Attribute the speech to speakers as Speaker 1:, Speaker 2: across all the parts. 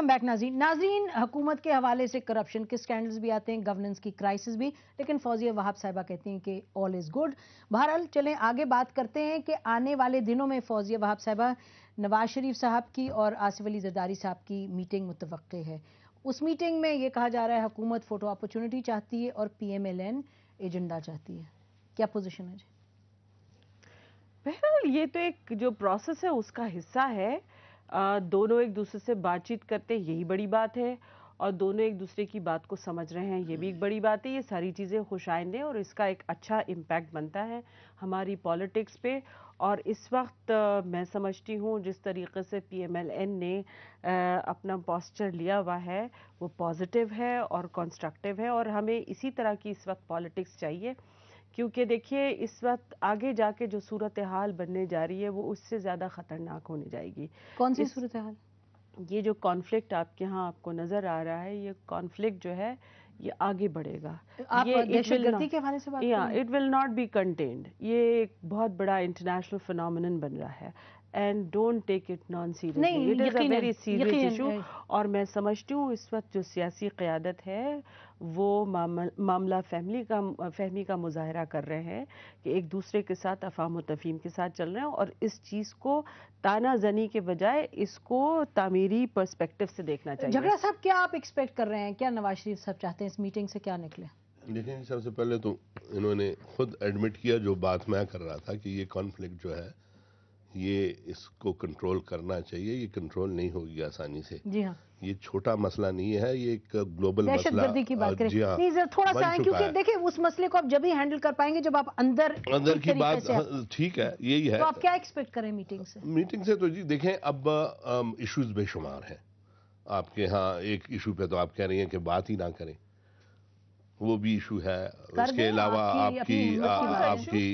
Speaker 1: Welcome back नाजीन नाजीन हुकूमत के हवाले से करप्शन के स्कैंडल्स भी आते हैं गवर्नेंस की क्राइसिस भी लेकिन फौजिया वहाब साहबा कहती हैं कि ऑल इज़ गुड बहरहाल चलें आगे बात करते हैं कि आने वाले दिनों में फौजिया वहाब साहबा नवाज शरीफ साहब की और आसिफ अली जरदारी साहब की मीटिंग मुतव है उस मीटिंग में ये कहा जा रहा है हुकूमत फ़ोटो अपॉर्चुनिटी चाहती है और P M L N agenda चाहती है क्या पोजिशन है जी
Speaker 2: बहरहाल ये तो एक जो प्रोसेस है उसका हिस्सा है दोनों एक दूसरे से बातचीत करते यही बड़ी बात है और दोनों एक दूसरे की बात को समझ रहे हैं ये भी एक बड़ी बात है ये सारी चीज़ें खुश आइंदें और इसका एक अच्छा इम्पैक्ट बनता है हमारी पॉलिटिक्स पे और इस वक्त मैं समझती हूँ जिस तरीके से पीएमएलएन ने अपना पॉस्चर लिया हुआ है वो पॉजिटिव है और कंस्ट्रक्टिव है और हमें इसी तरह की इस वक्त पॉलिटिक्स चाहिए क्योंकि देखिए इस वक्त आगे जाके जो सूरत हाल बनने जा रही है वो उससे ज़्यादा ख़तरनाक होने जाएगी कौन सी सूरत हाल ये जो कॉन्फ्लिक्ट आपके यहाँ आपको नज़र आ रहा है ये कॉन्फ्लिक्ट जो है ये आगे बढ़ेगा आप ये के से बात it will not be contained ये एक बहुत बड़ा इंटरनेशनल फिनोमिनन बन रहा है and don't take it non serious it is a very serious issue और मैं समझती हूँ इस वक्त जो सियासी क़्यादत है वो मामला फैमिली का फहमी का मुजाहरा कर रहे हैं कि एक दूसरे के साथ अफाम तफीम के साथ चल रहे हैं और इस चीज़ को ताना जनी के बजाय इसको तामीरी पर्सपेक्टिव से देखना चाहिए झगड़ा साहब
Speaker 1: क्या आप एक्सपेक्ट कर रहे हैं क्या नवाज शरीफ साहब चाहते हैं इस मीटिंग से क्या निकले
Speaker 3: देखिए सबसे पहले तो इन्होंने खुद एडमिट किया जो बात मैं कर रहा था कि ये कॉन्फ्लिक्ट जो है ये इसको कंट्रोल करना चाहिए ये कंट्रोल नहीं होगी आसानी से जी हाँ ये छोटा मसला नहीं है ये एक ग्लोबल मसला की बात करें प्लीज हाँ, थोड़ा सा क्योंकि देखिए
Speaker 1: उस मसले को आप जब ही हैंडल कर पाएंगे जब आप अंदर
Speaker 3: अंदर की बात हाँ, ठीक है यही है तो
Speaker 1: आप क्या एक्सपेक्ट करें मीटिंग से
Speaker 3: मीटिंग से तो जी देखें अब इश्यूज बेशुमार हैं आपके यहाँ एक इशू पे तो आप कह रही हैं कि बात ही ना करें वो भी इशू है उसके अलावा आपकी आपकी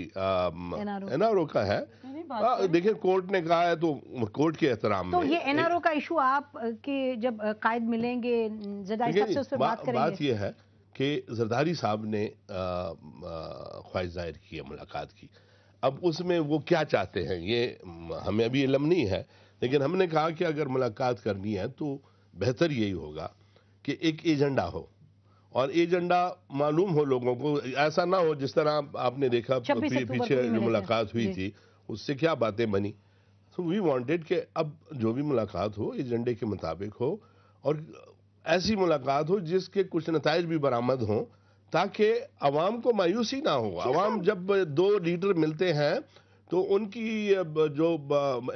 Speaker 3: एनआरओ का है बात हाँ, देखिए कोर्ट ने कहा है तो कोर्ट के एहतराम तो ये एनआरओ
Speaker 1: का इशू आप के जब कायद मिलेंगे बात यह
Speaker 3: है कि जरदारी साहब ने ख्वाहिश जाहिर की है मुलाकात की अब उसमें वो क्या चाहते हैं ये हमें अभी इलम नहीं है लेकिन हमने कहा कि अगर मुलाकात करनी है तो बेहतर यही होगा कि एक एजेंडा हो और एजेंडा मालूम हो लोगों को ऐसा ना हो जिस तरह आपने देखा पीछे जो मुलाकात हुई थी उससे क्या बातें बनी तो वी वांटेड के अब जो भी मुलाकात हो एजेंडे के मुताबिक हो और ऐसी मुलाकात हो जिसके कुछ नतज भी बरामद हों ताकि आवाम को मायूसी ना हो हाँ। आवाम जब दो लीडर मिलते हैं तो उनकी जो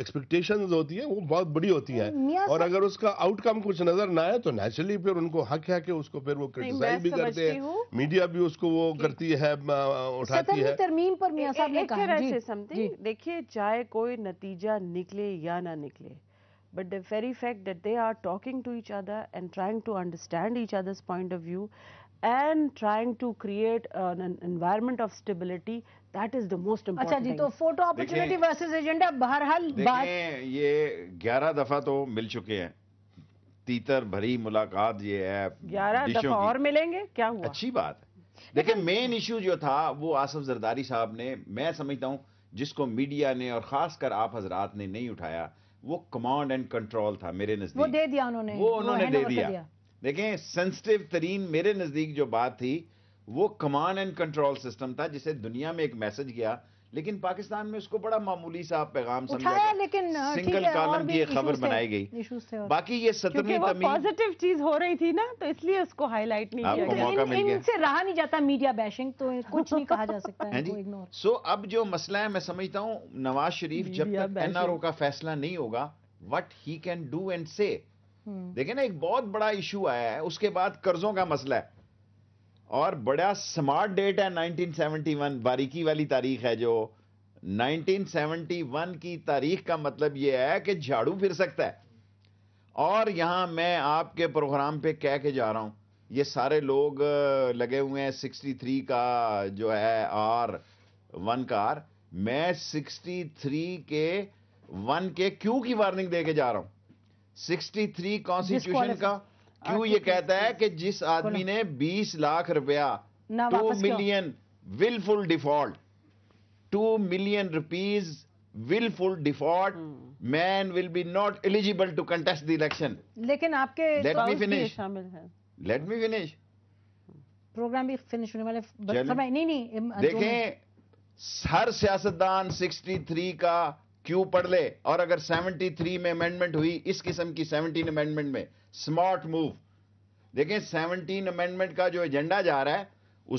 Speaker 3: एक्सपेक्टेशन होती है वो बहुत बड़ी होती है और अगर उसका आउटकम कुछ नजर ना आए तो नेचुरली फिर उनको हक है कि उसको फिर वो क्रिटिसाइज भी करते हैं मीडिया भी उसको वो करती है उठाती है
Speaker 2: तरमीम पर साहब ने कहा देखिए चाहे कोई नतीजा निकले या ना निकले but the very fact that they are talking to each other and trying to understand each other's point of view and trying to create environment of stability that is the most अच्छा जी तो photo opportunity versus agenda बहरहाल बात
Speaker 4: ये ग्यारह दफा तो मिल चुके हैं तीतर भरी मुलाकात ये ऐप
Speaker 2: ग्यारह दफा और मिलेंगे क्या हुआ
Speaker 4: अच्छी बात देखिए मेन इशू जो था वो आसफ जरदारी साहब ने मैं समझता हूं जिसको मीडिया ने और खासकर आप हजरात ने नहीं उठाया वो कमांड एंड कंट्रोल था मेरे नजदीक वो
Speaker 1: दे दिया उन्होंने वो उन्होंने दे दिया
Speaker 4: देखें सेंसिटिव तरीन मेरे नज़दीक जो बात थी वो कमांड एंड कंट्रोल सिस्टम था जिसे दुनिया में एक मैसेज गया लेकिन पाकिस्तान में उसको बड़ा मामूली सा पैगाम समझा
Speaker 2: लेकिन सिंगल कॉलम की एक खबर बनाई गई
Speaker 4: बाकी ये सत्रहवीं
Speaker 2: पॉजिटिव चीज हो रही थी ना तो इसलिए उसको हाईलाइट नहीं किया
Speaker 4: मौका इन, मिल गया इनसे
Speaker 1: रहा नहीं जाता मीडिया बैशिंग तो कुछ नहीं कहा जा सकता है हाँ
Speaker 4: सो अब जो मसला है मैं समझता हूँ नवाज शरीफ जब तक एनआरओ का फैसला नहीं होगा what he can do and से देखिए हम्म। ना एक बहुत बड़ा इशू आया है उसके बाद कर्जों का मसला है और बड़ा स्मार्ट डेट है 1971 बारीकी वाली तारीख है जो 1971 की तारीख का मतलब यह है कि झाड़ू फिर सकता है और यहां मैं आपके प्रोग्राम पे कह के जा रहा हूं ये सारे लोग लगे हुए हैं 63 का जो है आर वन का आर मैं 63 के वन के क्यू की वार्निंग दे के जा रहा हूं 63 कॉन्स्टिट्यूशन का क्यों ये कहता है कि जिस आदमी ने 20 लाख रुपया two million wilful default two million rupees wilful default man will be not eligible to contest the election
Speaker 1: लेकिन आपके लेट मी फिनिश शामिल है
Speaker 4: लेट मी फिनिश
Speaker 1: प्रोग्राम भी फिनिश होने वाले नहीं नहीं देखें
Speaker 4: हर सियासतदान 63 का क्यू पढ़ ले और अगर 73 में अमेंडमेंट हुई इस किस्म की 17 अमेंडमेंट में स्मार्ट मूव देखें 17 अमेंडमेंट का जो एजेंडा जा रहा है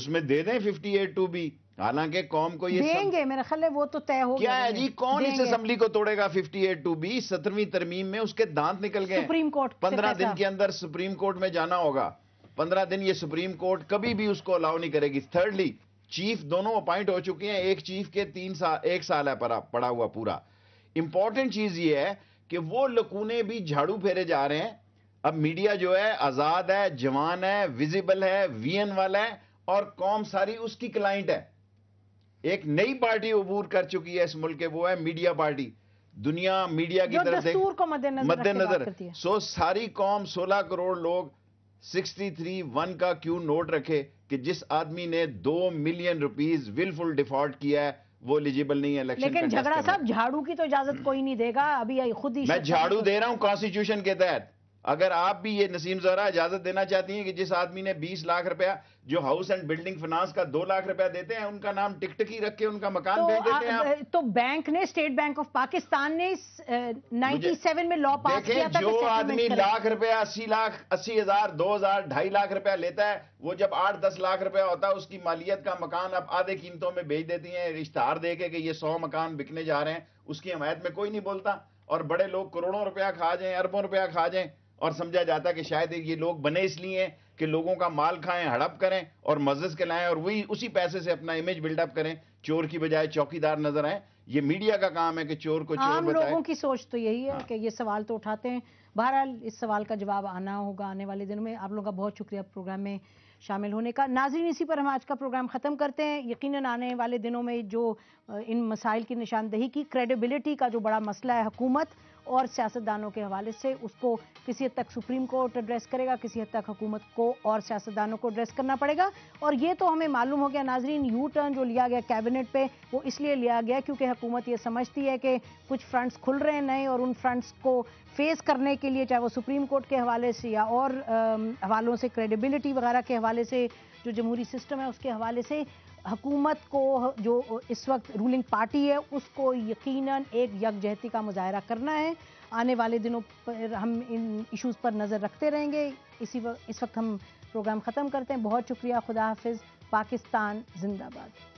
Speaker 4: उसमें दे दें 58 टू बी हालांकि कौम को ये देंगे
Speaker 1: सम... मेरा ख्याल है वो तो तय हो क्या है जी कौन इस असेंबली
Speaker 4: को तोड़ेगा 58 टू बी सत्रहवीं तरमीम में उसके दांत निकल गए सुप्रीम कोर्ट पंद्रह दिन के अंदर सुप्रीम कोर्ट में जाना होगा पंद्रह दिन ये सुप्रीम कोर्ट कभी भी उसको अलाउ नहीं करेगी थर्डली चीफ दोनों अपॉइंट हो चुके हैं एक चीफ के तीन साल एक साल है पड़ा हुआ पूरा इंपॉर्टेंट चीज ये है कि वो लकूने भी झाड़ू फेरे जा रहे हैं अब मीडिया जो है आजाद है जवान है विजिबल है वीएन वाला है और कौम सारी उसकी क्लाइंट है एक नई पार्टी अबूर कर चुकी है इस मुल्क के वो है मीडिया पार्टी दुनिया मीडिया की तरफ से मद्देनजर सो सारी कौम 16 करोड़ लोग 63 वन का क्यों नोट रखे कि जिस आदमी ने दो मिलियन रुपीस विलफुल डिफॉल्ट किया है वो एलिजिबल नहीं है इलेक्शन लेकिन झगड़ा साहब
Speaker 1: झाड़ू की तो इजाजत कोई नहीं देगा अभी खुद ही मैं झाड़ू दे रहा
Speaker 4: हूँ कॉन्स्टिट्यूशन के तहत अगर आप भी ये नसीम जहरा इजाजत देना चाहती हैं कि जिस आदमी ने 20 लाख रुपया जो हाउस एंड बिल्डिंग फाइनेंस का दो लाख रुपया देते हैं उनका नाम टिकटकी रख के उनका मकान तो, भेज देते हैं आप।
Speaker 1: तो बैंक ने स्टेट बैंक ऑफ पाकिस्तान ने नाइनटी सेवन में लॉ पास किया था जो तो आदमी लाख
Speaker 4: रुपया अस्सी लाख अस्सी हजार दो हजार ढाई लाख रुपया लेता है वो जब आठ दस लाख रुपया होता है उसकी मालियत का मकान आप आधे कीमतों में भेज देती है इश्तहार दे के ये सौ मकान बिकने जा रहे हैं उसकी हमायत में कोई नहीं बोलता और बड़े लोग करोड़ों रुपया खा जाए अरबों रुपया खा जाए और समझा जाता कि शायद ये लोग बने इसलिए कि लोगों का माल खाएं हड़प करें और मजेस के लाएं और वही उसी पैसे से अपना इमेज बिल्डअप करें चोर की बजाय चौकीदार नजर आए ये मीडिया का काम है कि चोर को चोर लोगों
Speaker 1: की सोच तो यही है हाँ। कि ये सवाल तो उठाते हैं बहरहाल इस सवाल का जवाब आना होगा आने वाले दिनों में आप लोगों का बहुत शुक्रिया प्रोग्राम में शामिल होने का नाजरीन इसी पर हम आज का प्रोग्राम ख़त्म करते हैं यकीन आने वाले दिनों में जो इन मसाइल की निशानदही की क्रेडिबिलिटी का जो बड़ा मसला है हुकूमत और सियासतदानों के हवाले से उसको किसी हद तक सुप्रीम कोर्ट एड्रेस करेगा किसी हद तक हुकूमत को और सियासतदानों को एड्रेस करना पड़ेगा और ये तो हमें मालूम हो गया नाजरीन यू टर्न जो लिया गया कैबिनेट पे वो इसलिए लिया गया क्योंकि हुकूमत ये समझती है कि कुछ फ्रंट्स खुल रहे हैं नए और उन फ्रंट्स को फेस करने के लिए चाहे वो सुप्रीम कोर्ट के हवाले से या और हवालों से क्रेडिबिलिटी वगैरह के हवाले से जो जमहूरी सिस्टम है उसके हवाले से हकूमत को जो इस वक्त रूलिंग पार्टी है उसको यकीनन एक यकजहती का मुजाहरा करना है आने वाले दिनों पर हम इन इश्यूज़ पर नज़र रखते रहेंगे इसी वक्त इस वक्त हम प्रोग्राम ख़त्म करते हैं बहुत शुक्रिया खुदा हाफिज़ पाकिस्तान जिंदाबाद